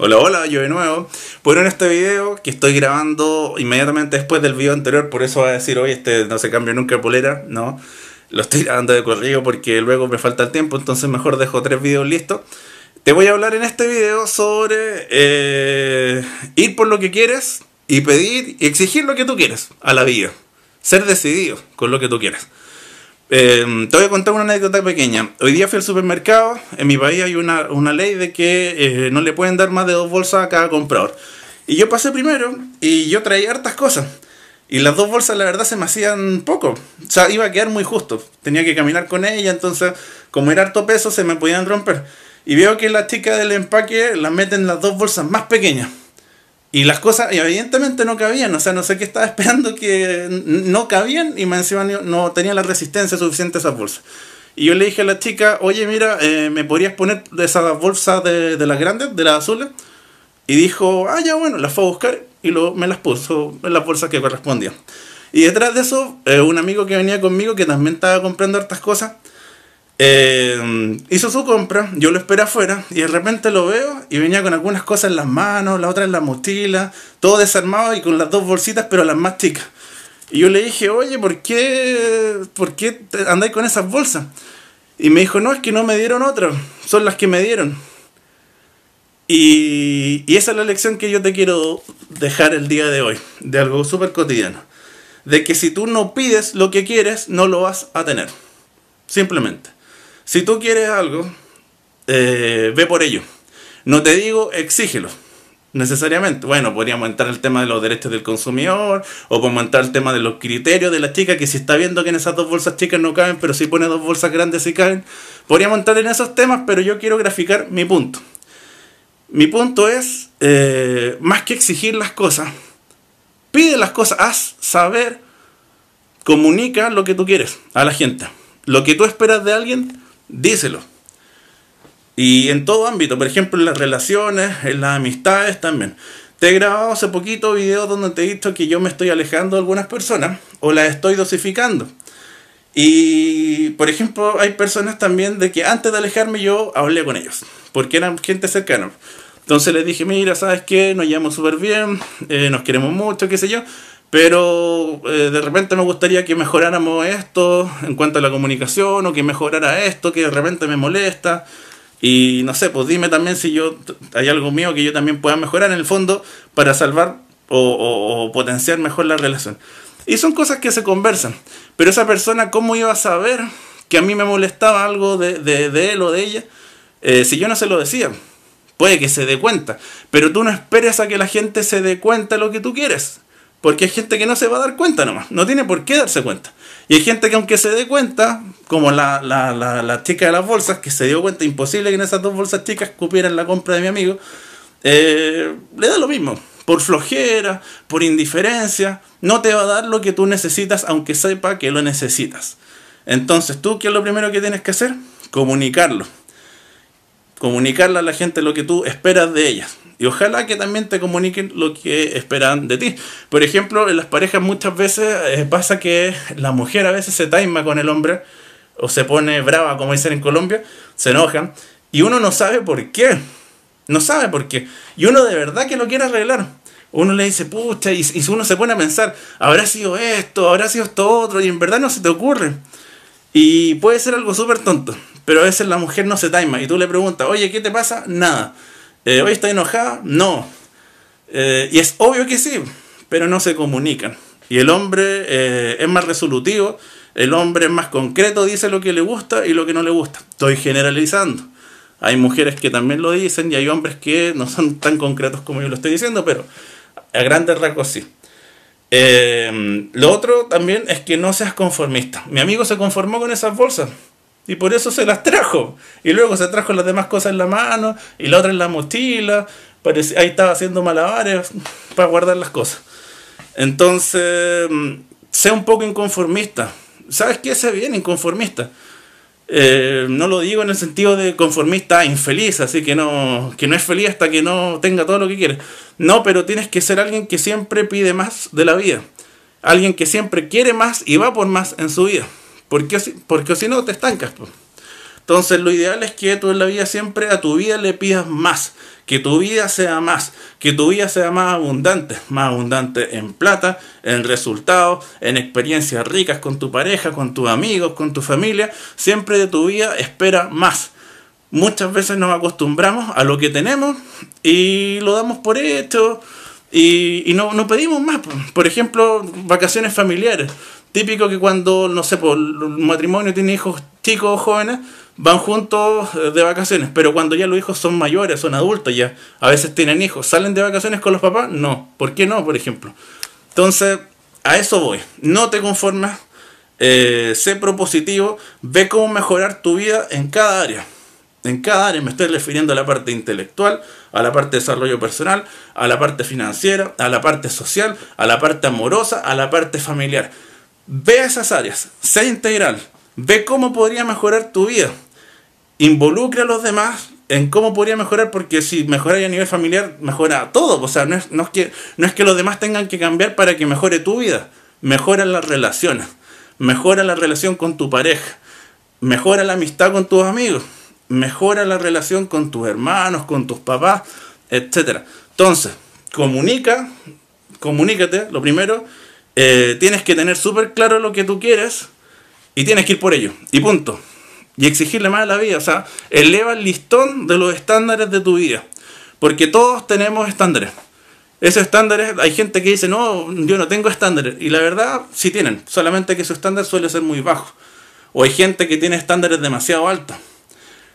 Hola, hola, yo de nuevo. Bueno, en este video que estoy grabando inmediatamente después del video anterior, por eso va a decir hoy este no se cambia nunca de polera, ¿no? Lo estoy grabando de corrido porque luego me falta el tiempo, entonces mejor dejo tres videos listos. Te voy a hablar en este video sobre eh, ir por lo que quieres y pedir y exigir lo que tú quieres a la vida. Ser decidido con lo que tú quieres. Em, te voy a contar una anécdota pequeña. Hoy día fui al supermercado. En mi país hay una, ley de que eh, no le pueden dar más de dos bolsas a cada comprador. Y yo pasé primero y yo traía hartas cosas. Y las dos bolsas, la verdad, se me hacían poco. O sea, iba a quedar muy justo. Tenía que caminar con ella, entonces, como era harto peso, se me podían romper. Y veo que las chicas del empaque las meten las dos bolsas más pequeñas. Y las cosas evidentemente no cabían, o sea, no sé qué estaba esperando que no cabían y me encima no tenía la resistencia suficiente esas bolsas. Y yo le dije a la chica, oye, mira, eh, ¿me podrías poner esas bolsas de, de, las grandes, de las azules? Y dijo, ah, ya bueno, las fue a buscar y luego me las puso en las bolsas que correspondían. Y detrás de eso, eh, un amigo que venía conmigo, que también estaba comprando hartas cosas, eh, hizo su compra, yo lo esperé afuera y de repente lo veo y venía con algunas cosas en las manos, la otra en la mochila, todo desarmado y con las dos bolsitas, pero las más chicas. Y yo le dije, oye, ¿por qué, por qué andáis con esas bolsas? Y me dijo, no, es que no me dieron otras, son las que me dieron. Y, y esa es la lección que yo te quiero dejar el día de hoy, de algo súper cotidiano. De que si tú no pides lo que quieres, no lo vas a tener. Simplemente. Si tú quieres algo, eh, ve por ello. No te digo, exígelo. Necesariamente. Bueno, podríamos entrar el tema de los derechos del consumidor, o podemos el tema de los criterios de la chica, que si está viendo que en esas dos bolsas chicas no caen, pero si pone dos bolsas grandes sí caen, Podríamos entrar en esos temas, pero yo quiero graficar mi punto. Mi punto es, eh, más que exigir las cosas, pide las cosas, haz saber, comunica lo que tú quieres a la gente. Lo que tú esperas de alguien, díselo. Y en todo ámbito, por ejemplo, en las relaciones, en las amistades también. Te he grabado hace poquito videos donde te he dicho que yo me estoy alejando de algunas personas o las estoy dosificando. Y, por ejemplo, hay personas también de que antes de alejarme yo hablé con ellos, porque eran gente cercana. Entonces les dije, mira, ¿sabes que, Nos llevamos súper bien, eh, nos queremos mucho, qué sé yo pero eh, de repente me gustaría que mejoráramos esto en cuanto a la comunicación o que mejorara esto que de repente me molesta. Y no sé, pues dime también si yo hay algo mío que yo también pueda mejorar en el fondo para salvar o, potenciar mejor la relación. Y son cosas que se conversan. Pero esa persona, ¿cómo iba a saber que a mí me molestaba algo de, él o de ella eh, si yo no se lo decía? Puede que se dé cuenta, pero tú no esperes a que la gente se dé cuenta de lo que tú quieres. Porque hay gente que no se va a dar cuenta nomás, no tiene por qué darse cuenta. Y hay gente que aunque se dé cuenta, como la, la, la, chica de las bolsas, que se dio cuenta imposible que en esas dos bolsas chicas cupieran la compra de mi amigo, eh, le da lo mismo. Por flojera, por indiferencia, no te va a dar lo que tú necesitas aunque sepa que lo necesitas. Entonces, ¿tú qué es lo primero que tienes que hacer? Comunicarlo. Comunicarle a la gente lo que tú esperas de ellas. Y ojalá que también te comuniquen lo que esperan de ti. Por ejemplo, en las parejas muchas veces eh, pasa que la mujer a veces se taima con el hombre o se pone brava, como dicen en Colombia, se enojan y uno no sabe por qué. No sabe por qué. Y uno de verdad que lo quiere arreglar. Uno le dice, pucha, y, y uno se pone a pensar, habrá sido esto, habrá sido esto otro, y en verdad no se te ocurre. Y puede ser algo súper tonto, pero a veces la mujer no se taima y tú le preguntas, oye, ¿qué te pasa? Nada. ¿Hoy eh, está enojada? No. Eh, y es obvio que sí, pero no se comunican. Y el hombre eh, es más resolutivo, el hombre es más concreto, dice lo que le gusta y lo que no le gusta. Estoy generalizando. Hay mujeres que también lo dicen y hay hombres que no son tan concretos como yo lo estoy diciendo, pero a grandes rasgos sí. lo otro también es que no seas conformista. Mi amigo se conformó con esas bolsas. Y por eso se las trajo. Y luego se trajo las demás cosas en la mano y la otra en la mochila. ahí estaba haciendo malabares para guardar las cosas. Entonces, mm, Sé un poco inconformista. ¿Sabes qué? Sé bien inconformista. Eh, no lo digo en el sentido de conformista infeliz, así que no, que no es feliz hasta que no tenga todo lo que quiere. No, pero tienes que ser alguien que siempre pide más de la vida. Alguien que siempre quiere más y va por más en su vida. Porque, si no, te estancas. Entonces lo ideal es que tú en la vida siempre a tu vida le pidas más, que tu vida sea más, que tu vida sea más abundante, más abundante en plata, en resultados, en experiencias ricas con tu pareja, con tus amigos, con tu familia, siempre de tu vida espera más. Muchas veces nos acostumbramos a lo que tenemos y lo damos por hecho y, no pedimos más. Por ejemplo, vacaciones familiares. Típico que cuando, no sé, por pues, un matrimonio tiene hijos chicos o jóvenes, van juntos eh, de vacaciones, pero cuando ya los hijos son mayores, son adultos ya, a veces tienen hijos, ¿salen de vacaciones con los papás? No, ¿por qué no, por ejemplo? Entonces, a eso voy, no te conformes, eh, sé propositivo, ve cómo mejorar tu vida en cada área. En cada área me estoy refiriendo a la parte intelectual, a la parte de desarrollo personal, a la parte financiera, a la parte social, a la parte amorosa, a la parte familiar. Ve esas áreas, sea integral, ve cómo podría mejorar tu vida, involucra a los demás en cómo podría mejorar, porque si mejora a nivel familiar, mejora todo. O sea, no es, no es, que, no es que los demás tengan que cambiar para que mejore tu vida, mejora las relaciones, mejora la relación con tu pareja, mejora la amistad con tus amigos, mejora la relación con tus hermanos, con tus papás, etc. Entonces, comunica, comunícate, lo primero, eh, tienes que tener súper claro lo que tú quieres y tienes que ir por ello. Y punto. Y exigirle más a la vida. O sea, eleva el listón de los estándares de tu vida. Porque todos tenemos estándares. Esos estándares, hay gente que dice, no, yo no tengo estándares. Y la verdad, sí tienen. Solamente que su estándar suele ser muy bajo. O hay gente que tiene estándares demasiado altos.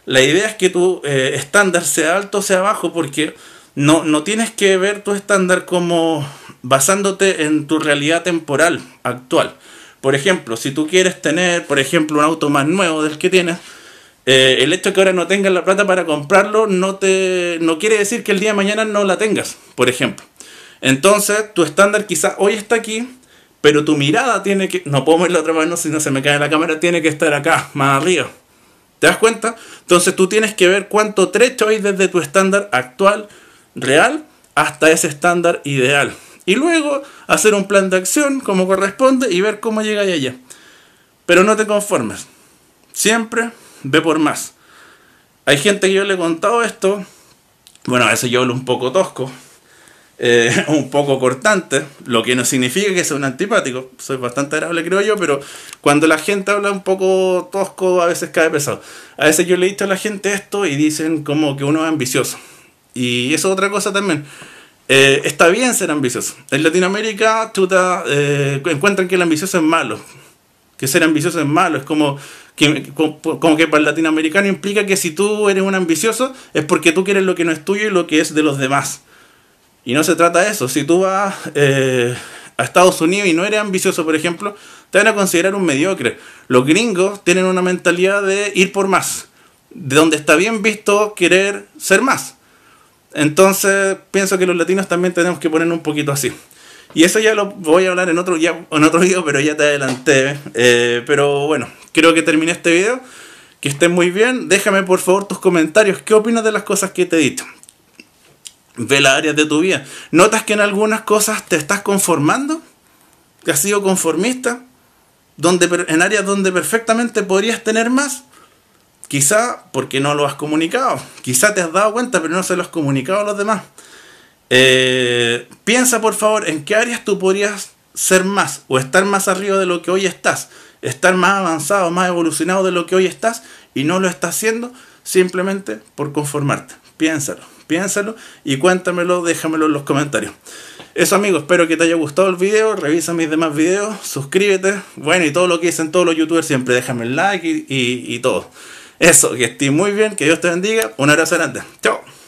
La idea es que tu eh, estándar sea alto o sea bajo porque no, tienes que ver tu estándar como basándote en tu realidad temporal actual. Por ejemplo, si tú quieres tener, por ejemplo, un auto más nuevo del que tienes, eh, el hecho de que ahora no tengas la plata para comprarlo no, te, quiere decir que el día de mañana no la tengas, por ejemplo. Entonces, tu estándar quizás hoy está aquí, pero tu mirada tiene que, no puedo la otra mano si no se me cae la cámara, tiene que estar acá, más arriba. ¿Te das cuenta? Entonces tú tienes que ver cuánto trecho hay desde tu estándar actual real hasta ese estándar ideal. Y luego hacer un plan de acción como corresponde y ver cómo llega allá. Pero no te conformes. Siempre ve por más. Hay gente que yo le he contado esto. Bueno, a veces yo hablo un poco tosco, eh, un poco cortante, lo que no significa que sea un antipático. Soy bastante agradable, creo yo, pero cuando la gente habla un poco tosco, a veces cae pesado. A veces yo le he dicho a la gente esto y dicen como que uno es ambicioso. Y eso es otra cosa también. Eh, está bien ser ambicioso. En Latinoamérica, eh, encuentran que el ambicioso es malo. Que ser ambicioso es malo. Es como que, como que para el latinoamericano implica que si tú eres un ambicioso es porque tú quieres lo que no es tuyo y lo que es de los demás. Y no se trata de eso. Si tú vas eh, a Estados Unidos y no eres ambicioso, por ejemplo, te van a considerar un mediocre. Los gringos tienen una mentalidad de ir por más. De donde está bien visto querer ser más. Entonces pienso que los latinos también tenemos que poner un poquito así. Y eso ya lo voy a hablar en otro, ya, en otro video, pero ya te adelanté. Eh, pero bueno, creo que terminé este video. Que estén muy bien. Déjame por favor tus comentarios. ¿Qué opinas de las cosas que te he dicho? Ve las áreas de tu vida. ¿Notas que en algunas cosas te estás conformando? ¿Que has sido conformista? Donde, en áreas donde perfectamente podrías tener más. Quizá porque no lo has comunicado. Quizá te has dado cuenta, pero no se lo has comunicado a los demás. Eh, piensa por favor en qué áreas tú podrías ser más o estar más arriba de lo que hoy estás. Estar más avanzado, más evolucionado de lo que hoy estás y no lo estás haciendo simplemente por conformarte. Piénsalo, piénsalo y cuéntamelo, déjamelo en los comentarios. Eso amigos, espero que te haya gustado el video, revisa mis demás videos, suscríbete, bueno y todo lo que dicen todos los youtubers siempre, déjame el like y todo. Eso, que estés muy bien, que Dios te bendiga. Un abrazo grande. Chao.